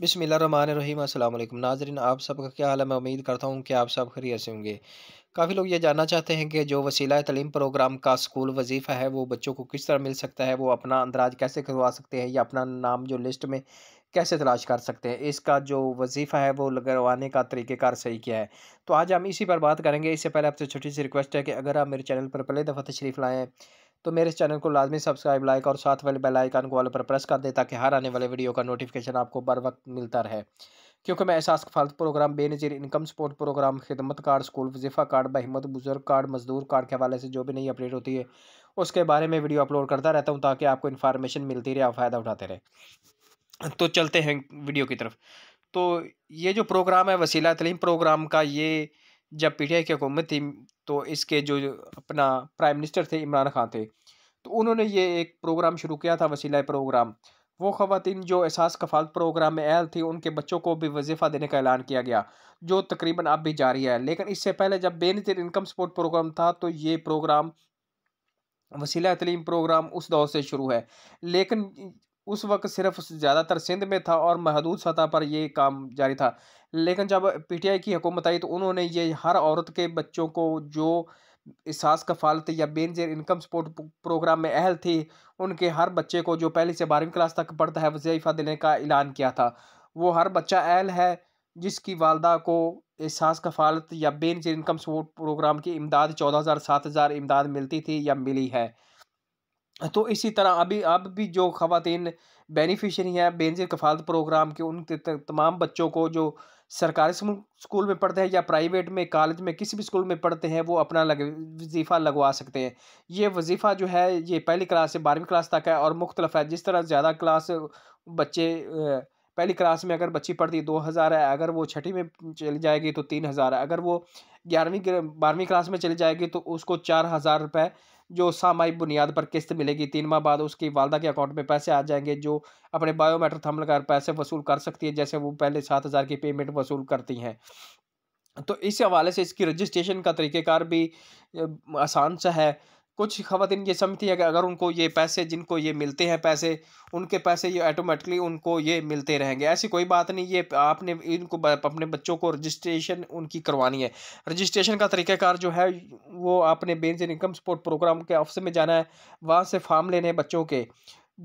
बिसमीम अल्लाम नाजरन आप सबका क्या हाल है मैं उम्मीद करता हूँ कि आप सब खरीत से होंगे काफ़ी लोग ये जानना चाहते हैं कि जो वसीला तलीम प्रोग्राम का स्कूल वजीफ़ा है वो बच्चों को किस तरह मिल सकता है वो अपना अंदराज कैसे करवा सकते हैं या अपना नाम जो लिस्ट में कैसे तलाश कर सकते हैं इसका जो वजीफ़ा है वो लगवाने का तरीक़ेकार सही क्या है तो आज हम इसी पर बात करेंगे इससे पहले आपसे छोटी सी रिक्वेस्ट है कि अगर आप मेरे चैनल पर पहले दफ़ा तशरीफ़ लाएँ तो मेरे इस चैनल को लाजमी सब्सक्राइब लाइक और साथ वाले बेल आइकन को वाले पर प्रेस कर दें ताकि हर आने वाले वीडियो का नोटिफिकेशन आपको बर वक्त मिलता रहे क्योंकि मैं एहसास फालत program Benazir income support program Khidmat card school वजीफ़ा कार्ड बहमत बुजुर्ग कार्ड मजदूर कार्ड के हवाले से जो भी नई अपडेट होती है उसके बारे में वीडियो अपलोड करता रहता हूँ ताकि आपको इन्फॉर्मेशन मिलती रहे और फ़ायदा उठाते रहे तो चलते हैं वीडियो की तरफ तो ये जो प्रोग्राम है वसीला तलीम प्रोग्राम का ये जब पी टी आई की हुकूमत थी तो इसके जो अपना प्राइम मिनिस्टर थे इमरान खान थे तो उन्होंने ये एक प्रोग्राम शुरू किया था वसीला प्रोग्राम वो ख़वान जो एहसास कफालत प्रोग्राम में अहल थी उनके बच्चों को भी वजीफ़ा देने का ऐलान किया गया जो तकरीबन अब भी जारी है लेकिन इससे पहले जब बेनतिर इनकम सपोर्ट प्रोग्राम था तो ये प्रोग्राम वसीला तलीम प्रोग्राम उस दौर से शुरू है लेकिन उस वक्त सिर्फ ज़्यादातर सिंध में था और महदूद सतह पर ये काम जारी था लेकिन जब पीटीआई की हुकूमत आई तो उन्होंने ये हर औरत के बच्चों को जो सास कफालत या बेनजेर इनकम सपोर्ट प्रोग्राम में अहल थी उनके हर बच्चे को जो पहली से बारहवीं क्लास तक पढ़ता है वजीफ़ा देने का ऐलान किया था वो हर बच्चा अहल है जिसकी वालदा को एहसास कफालत या बेनजेर इनकम सपोर्ट प्रोग्राम की इमदाद चौदह हज़ार सात हज़ार इमदाद मिलती थी या मिली है तो इसी तरह अभी अब भी जो खातन बेनिफिशरी हैं बेनज़िर कफ़ालत प्रोग्राम के उन तमाम बच्चों को जो सरकारी स्कूल में पढ़ते हैं या प्राइवेट में कॉलेज में किसी भी स्कूल में पढ़ते हैं वो अपना लग वजीफ़ा लगवा सकते हैं ये वजीफ़ा जो है ये पहली क्लास से बारहवीं क्लास तक है और मुख्तलफ है जिस तरह ज़्यादा क्लास बच्चे पहली क्लास में अगर बच्ची पढ़ती दो हज़ार है अगर वो छठी में चली जाएगी तो तीन हज़ार है अगर वो ग्यारहवीं बारहवीं क्लास में चली जाएगी तो उसको चार हज़ार रुपये जो सामाई बुनियाद पर किस्त मिलेगी तीन माह बाद उसकी वालदा के अकाउंट में पैसे आ जाएंगे जो अपने बायोमेट्रिक थम लगाकर पैसे वसूल कर सकती है जैसे वो पहले सात हज़ार की पेमेंट वसूल करती हैं तो इस हवाले से इसकी रजिस्ट्रेशन का तरीक़ेकार भी आसान सा है कुछ खातन ये समझती हैं कि अगर उनको ये पैसे जिनको ये मिलते हैं पैसे उनके पैसे ये ऑटोमेटिकली उनको ये मिलते रहेंगे ऐसी कोई बात नहीं ये आपने इनको अपने बच्चों को रजिस्ट्रेशन उनकी करवानी है रजिस्ट्रेशन का तरीक़ाकार जो है वो आपने बेनजिन इनकम सपोर्ट प्रोग्राम के ऑफिस में जाना है वहाँ से फार्म लेने हैं बच्चों के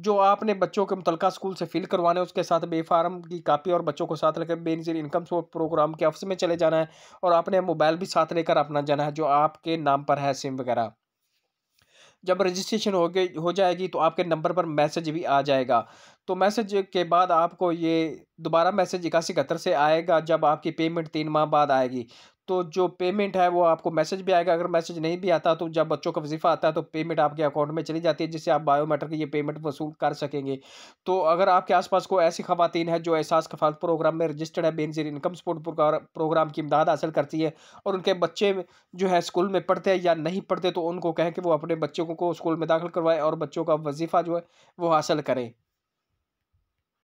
जो आपने बच्चों के मुतलका स्कूल से फिल करवाने उसके साथ बेफार्म की कापी और बच्चों को साथ लेकर बेनजी इनकम सपोर्ट प्रोग्राम के ऑफिस में चले जाना है और आपने मोबाइल भी साथ लेकर अपना जाना है जो आपके नाम पर है सिम वगैरह जब रजिस्ट्रेशन हो गई हो जाएगी तो आपके नंबर पर मैसेज भी आ जाएगा तो मैसेज के बाद आपको ये दोबारा मैसेज इक्यासी इकहत्तर से आएगा जब आपकी पेमेंट तीन माह बाद आएगी तो जो पेमेंट है वो आपको मैसेज भी आएगा अगर मैसेज नहीं भी आता तो जब बच्चों का वजीफ़ा आता है तो पेमेंट आपके अकाउंट में चली जाती है जिससे आप बायोमेट्रिक की ये पेमेंट वसूल कर सकेंगे तो अगर आपके आसपास को ऐसी खातन है जो एहसास कफालत प्रोग्राम में रजिस्टर्ड है बेनजीर इनकम सपोर्ट प्रोग्राम की इमदाद हासिल करती है और उनके बच्चे जो है स्कूल में पढ़ते हैं या नहीं पढ़ते तो उनको कहें कि वो अपने बच्चों को स्कूल में दाखिल करवाएं और बच्चों का वजीफ़ा जो है वो हासिल करें